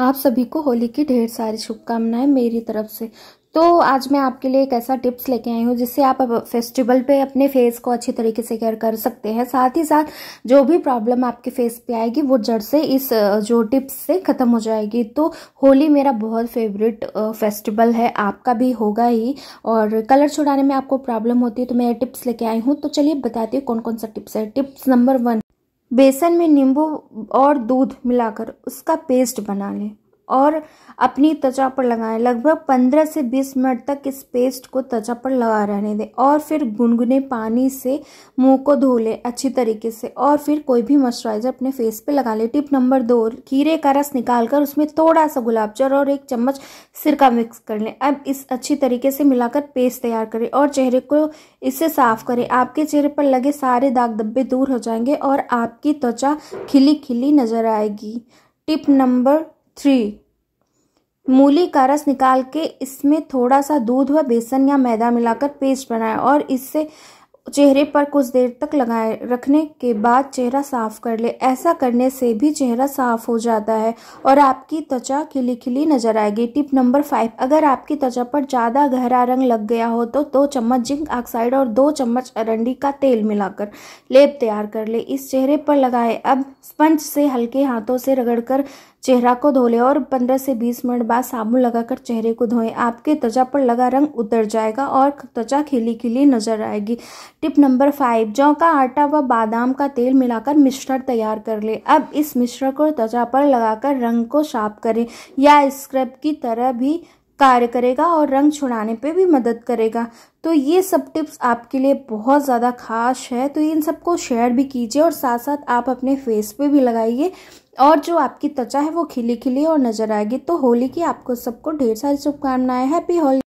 आप सभी को होली की ढेर सारी शुभकामनाएं मेरी तरफ से तो आज मैं आपके लिए एक ऐसा टिप्स लेके आई हूँ जिससे आप फेस्टिवल पे अपने फेस को अच्छी तरीके से केयर कर सकते हैं साथ ही साथ जो भी प्रॉब्लम आपके फेस पे आएगी वो जड़ से इस जो टिप्स से ख़त्म हो जाएगी तो होली मेरा बहुत फेवरेट फेस्टिवल है आपका भी होगा ही और कलर छुड़ाने में आपको प्रॉब्लम होती है तो मैं टिप्स लेके आई हूँ तो चलिए बताती हूँ कौन कौन सा टिप्स है टिप्स नंबर वन बेसन में नींबू और दूध मिलाकर उसका पेस्ट बना लें और अपनी त्वचा पर लगाएं लगभग 15 से 20 मिनट तक इस पेस्ट को त्वचा पर लगा रहने दें और फिर गुनगुने पानी से मुंह को धो लें अच्छी तरीके से और फिर कोई भी मॉइस्चराइज़र अपने फेस पे लगा लें टिप नंबर दो खीरे का रस निकाल कर उसमें थोड़ा सा गुलाब जल और एक चम्मच सिरका मिक्स कर लें अब इस अच्छी तरीके से मिलाकर पेस्ट तैयार करें और चेहरे को इससे साफ करें आपके चेहरे पर लगे सारे दाग धब्बे दूर हो जाएंगे और आपकी त्वचा खिली खिली नजर आएगी टिप नंबर थ्री मूली का रस निकाल के इसमें थोड़ा सा दूध व बेसन या मैदा मिलाकर पेस्ट बनाएं और इससे चेहरे पर कुछ देर तक लगाए रखने के बाद चेहरा साफ कर ले ऐसा करने से भी चेहरा साफ हो जाता है और आपकी त्वचा खिली खिली नजर आएगी टिप नंबर फाइव अगर आपकी त्वचा पर ज़्यादा गहरा रंग लग गया हो तो दो चम्मच जिंक ऑक्साइड और दो चम्मच अरंडी का तेल मिलाकर लेप तैयार कर ले इस चेहरे पर लगाए अब स्पंज से हल्के हाथों से रगड़कर चेहरा को धो लें और 15 से 20 मिनट बाद साबुन लगाकर चेहरे को धोएं आपके त्वचा पर लगा रंग उतर जाएगा और त्वचा खिली खिली नजर आएगी टिप नंबर फाइव जौ का आटा व बादाम का तेल मिलाकर मिश्रण तैयार कर लें अब इस मिश्रण को त्वचा पर लगाकर रंग को साफ करें या स्क्रब की तरह भी कार्य करेगा और रंग छुड़ाने पे भी मदद करेगा तो ये सब टिप्स आपके लिए बहुत ज़्यादा खास है तो इन सबको शेयर भी कीजिए और साथ साथ आप अपने फेस पे भी लगाइए और जो आपकी त्वचा है वो खिली खिली और नज़र आएगी तो होली की आपको सबको ढेर सारी शुभकामनाएं हैप्पी होली